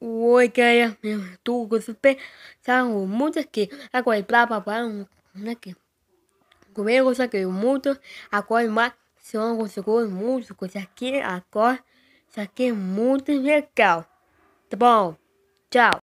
Oi, Eu oikea tuukusupe muito aqui. Agora, plapaparu naki comer coisa que eu muito agora mais são conseguir muito coisa aqui agora saquei muito legal tá bom tchau